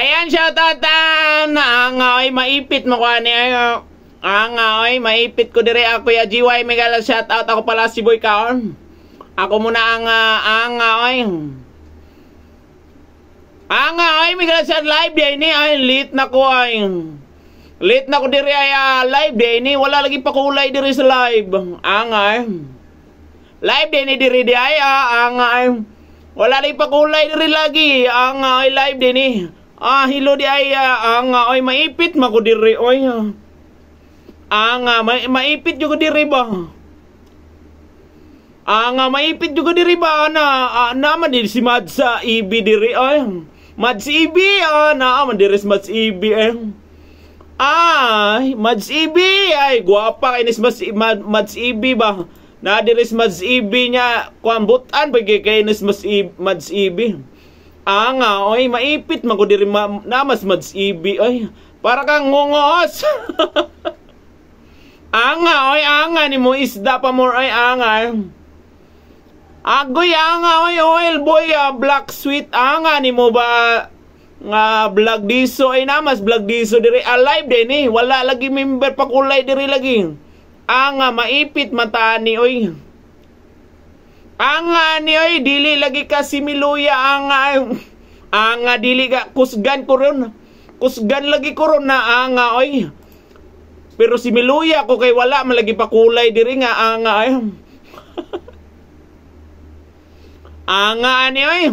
Ayan, shoutout time! Um, ang ako'y maipit mo kuha ni ayo. Oh, ang ako'y maipit ko dire ako ah, ya GY Megala shoutout ako pala si Boy Kaon. Ako muna ang uh, ah, ang ako'y Ang ako'y Megala shout live day ni ay lit na ko ay. Lit na ko dire ay uh, live day ni wala lagi pa kulay dire sa live. Ang ay Live day ni dire di ay uh, ang ay wala lagi pa kulay dire lagi ang ay live day ni. Ah, hilo di ay ah, ang ah, oy maipit makudiri oy. Ah. Ang ah, ma maipit jud diri ba? Ang ah, maipit jud diri ba ah, na na ah, naman din si Mad sa EB diri oy. Mad si EB na man diri si Mad e e si e eh. Ay, Mads EB ay guwapa kay ni Mads Mads EB ba? Na diri si Mads EB niya kuan butan pagkay kay ni Mads EB anga oy, maipit man ko diri ma namas mads ibi, oy. Para kang ngongos anga, oy, anga ni mo isda pa more, oy, anga. Agoy, anga, oy, oil boy, uh, black sweet, anga ni mo ba nga vlog diso ay namas vlog diso diri alive din eh wala lagi member pa kulay diri lagi anga maipit mata ni oy ang ani oy dili lagi ka si Miluya ang ang dili ka kusgan ko ron. Kusgan lagi ko ron na ang oy. Pero si Miluya ko kay wala man lagi pa kulay diri nga ang ay. ang ani oy.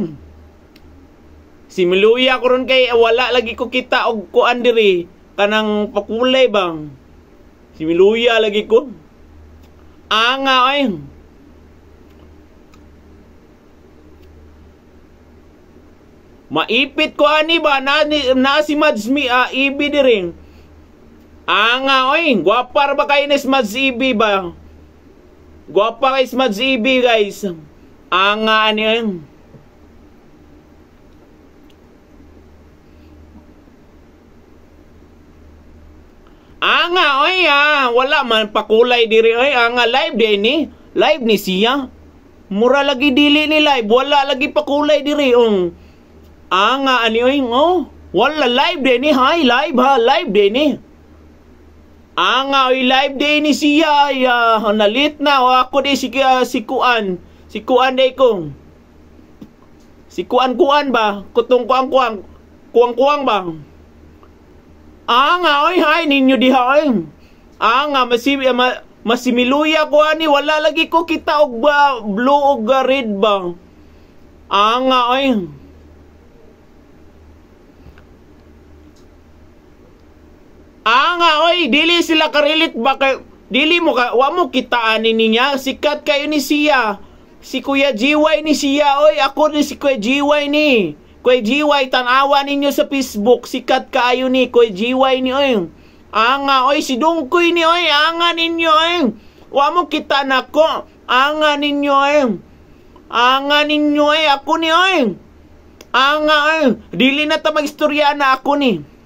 Si Miluya ko ron kay wala lagi ko kita og kuan diri kanang pakulay bang. Si Miluya lagi ko. Ang ay. Maipit ko ani ba na, na si Mads mi uh, ah, ibi e diring. Anga ah, oy, guwapar ba kay ni Mads ibi e ba? Guwapa kay Mads ibi e guys. Anga ah, ani Anga oy ah, wala man pakulay diri oy. Anga live din ni. Live ni siya. Mura lagi dili ni live, wala lagi pakulay diri ong. Oh. Um. Anga uh, ngo. wala live day ni hi live ha live day ni Anga oi live day ni siya ay uh, ah, nalit na o ako di si, uh, si Kuan si Kuan day ko si Kuan Kuan ba kutong Kuan Kuan Kuan Kuan ba Anga oi oy ninyo di ha Anga ang masib ah, ma, masimiluya ko ani wala lagi ko kita og ba blue og red ba Anga oi. oy nga oy, dili sila karilit ba kay dili mo ka wa mo kitaan ni niya sikat kayo ni siya. Si Kuya GY ni siya oy, ako ni si Kuya GY ni. Kuya GY tanawa ninyo sa Facebook, sikat kayo ni Kuya GY ni oy. Anga oy si Dungkoy ni oy, anga ninyo oy. Wa mo kita nako. Anga ninyo oy. Anga ninyo oy, ako ni oy. Anga oy, dili na ta magistorya na ako ni.